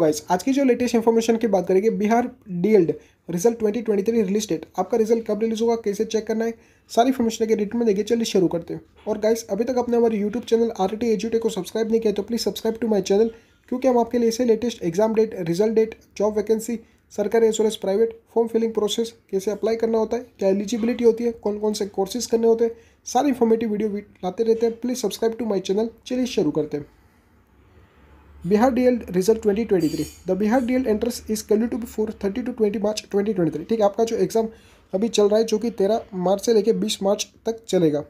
guys आज की जो लेटेस्ट इन्फॉर्मेशन की बात करेंगे Bihar DElEd result 2023 release date आपका रिजल्ट कब रिलीज होगा कैसे चेक करना है सारी इन्फॉर्मेशन के डिटेल में देखिए चलिए शुरू करते हैं और गाइस अभी तक अपने हमारे यूट्यूब चैनल आर टी को सब्सक्राइब नहीं किया तो please subscribe to my channel क्योंकि हम आपके लिए ऐसे latest exam date result date job vacancy सरकारी insurance private form filling process कैसे अप्लाई करना होता है क्या एलिजिबिलिटी होती है कौन कौन से कोर्सेज करने होते हैं सारी इन्फॉर्मेटिव वीडियो लाते रहते हैं please subscribe to my channel चलिए शुरू करते हैं Bihar D result 2023 the Bihar D entrance is before thirty to twenty March 2023 ठीक है आपका जो एग्जाम अभी चल रहा है जो कि तेरह मार्च से लेकर बीस मार्च तक चलेगा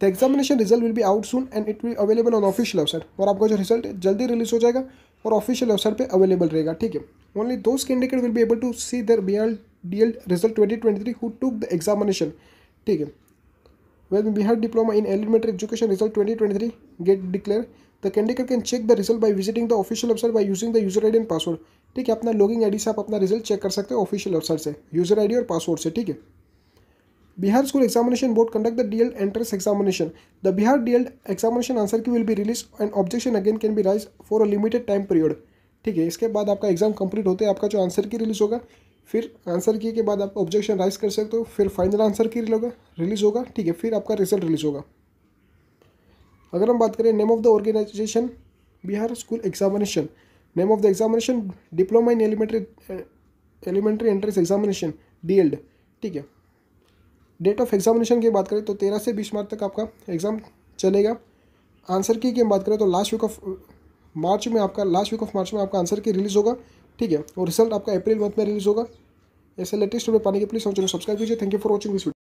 the examination result will be out soon and it will available on official website और आपका जो रिजल्ट जल्दी रिलीज हो जाएगा और ऑफिशियल वेबसाइट पे अवेलेबल रहेगा ठीक है only those candidate will be able to see their B R D L result twenty twenty three who took the examination ठीक है वेद Bihar diploma in elementary education result twenty twenty three get declare the candidate can check the result by visiting the official website by using the user D and password ठीक है अपना logging आई से आप अपना result check कर सकते हैं official website से यूजर आई और पासवर्ड से ठीक है Bihar school examination board conduct the DL entrance examination the Bihar DL examination answer key will be release and objection again can be raise for a limited time period ठीक है इसके बाद आपका एग्जाम कंप्लीट होते हैं आपका जो आंसर की रिलीज होगा फिर आंसर की के बाद आप ऑब्जेक्शन राइज कर सकते हो फिर फाइनल आंसर की रिलीज होगा रिलीज होगा ठीक है फिर आपका रिजल्ट रिलीज होगा अगर हम बात करें name of the organization Bihar school examination name of the examination diploma in elementary elementary entrance examination D ठीक है डेट ऑफ एग्जामिनेशन की बात करें तो तेरह से बीस मार्च तक आपका एग्ज़ाम चलेगा आंसर की हम बात करें तो लास्ट वीक ऑफ मार्च में आपका लास्ट वीक ऑफ मार्च में आपका आंसर की रिलीज़ होगा ठीक है और रिजल्ट आपका अप्रैल मंथ में रिलीज़ होगा ऐसे लेटेस्ट में पाने के प्लीज़ हम चैनल सब्सक्राइब कीजिए thank you for watching this